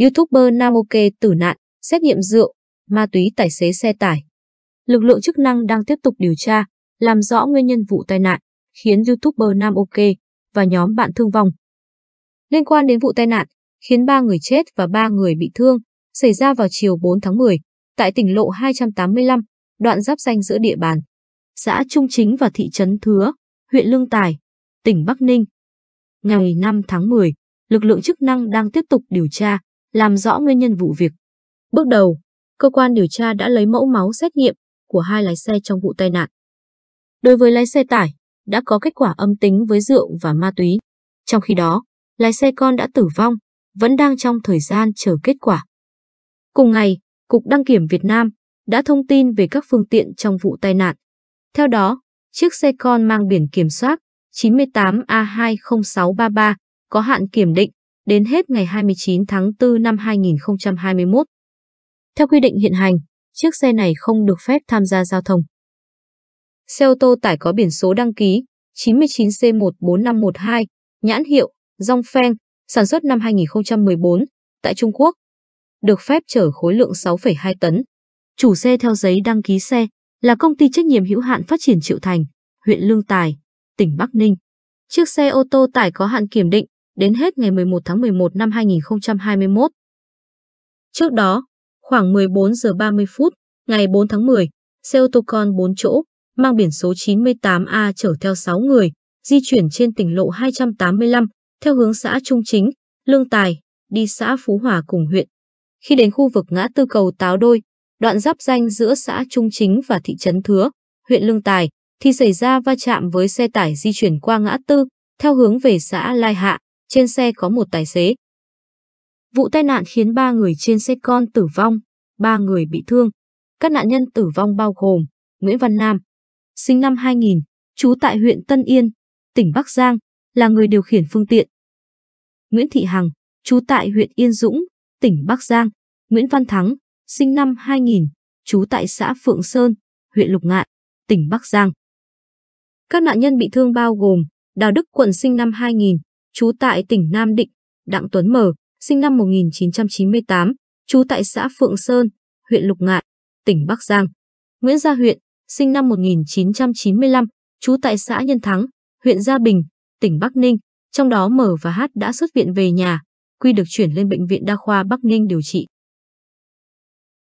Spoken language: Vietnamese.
YouTuber Nam OK tử nạn, xét nghiệm rượu, ma túy tài xế xe tải. Lực lượng chức năng đang tiếp tục điều tra, làm rõ nguyên nhân vụ tai nạn, khiến YouTuber Nam OK và nhóm bạn thương vong. Liên quan đến vụ tai nạn, khiến 3 người chết và 3 người bị thương, xảy ra vào chiều 4 tháng 10, tại tỉnh lộ 285, đoạn giáp danh giữa địa bàn, xã Trung Chính và thị trấn Thứa, huyện Lương Tài, tỉnh Bắc Ninh. Ngày 5 tháng 10, lực lượng chức năng đang tiếp tục điều tra, làm rõ nguyên nhân vụ việc. Bước đầu, cơ quan điều tra đã lấy mẫu máu xét nghiệm của hai lái xe trong vụ tai nạn. Đối với lái xe tải, đã có kết quả âm tính với rượu và ma túy. Trong khi đó, lái xe con đã tử vong, vẫn đang trong thời gian chờ kết quả. Cùng ngày, Cục Đăng kiểm Việt Nam đã thông tin về các phương tiện trong vụ tai nạn. Theo đó, chiếc xe con mang biển kiểm soát 98A20633 có hạn kiểm định đến hết ngày 29 tháng 4 năm 2021. Theo quy định hiện hành, chiếc xe này không được phép tham gia giao thông. Xe ô tô tải có biển số đăng ký 99C14512, nhãn hiệu Dongfeng, sản xuất năm 2014 tại Trung Quốc, được phép chở khối lượng 6,2 tấn. Chủ xe theo giấy đăng ký xe là công ty trách nhiệm hữu hạn phát triển Triệu Thành, huyện Lương Tài, tỉnh Bắc Ninh. Chiếc xe ô tô tải có hạn kiểm định đến hết ngày 11 tháng 11 năm 2021. Trước đó, khoảng 14 giờ 30 phút, ngày 4 tháng 10, xe ô tô con 4 chỗ mang biển số 98A chở theo 6 người, di chuyển trên tỉnh lộ 285 theo hướng xã Trung Chính, Lương Tài, đi xã Phú Hòa cùng huyện. Khi đến khu vực ngã tư cầu Táo Đôi, đoạn giáp danh giữa xã Trung Chính và thị trấn Thứa, huyện Lương Tài, thì xảy ra va chạm với xe tải di chuyển qua ngã tư theo hướng về xã Lai Hạ, trên xe có một tài xế. Vụ tai nạn khiến ba người trên xe con tử vong, ba người bị thương. Các nạn nhân tử vong bao gồm Nguyễn Văn Nam, sinh năm 2000, trú tại huyện Tân Yên, tỉnh Bắc Giang, là người điều khiển phương tiện. Nguyễn Thị Hằng, trú tại huyện Yên Dũng, tỉnh Bắc Giang, Nguyễn Văn Thắng, sinh năm 2000, trú tại xã Phượng Sơn, huyện Lục Ngạn, tỉnh Bắc Giang. Các nạn nhân bị thương bao gồm Đào Đức Quận sinh năm 2000, trú tại tỉnh Nam Định, Đặng Tuấn Mở, sinh năm 1998, trú tại xã Phượng Sơn, huyện Lục Ngạn, tỉnh Bắc Giang. Nguyễn Gia Huyện, sinh năm 1995, trú tại xã Nhân Thắng, huyện Gia Bình, tỉnh Bắc Ninh, trong đó Mở và Hát đã xuất viện về nhà, Quy được chuyển lên Bệnh viện Đa khoa Bắc Ninh điều trị.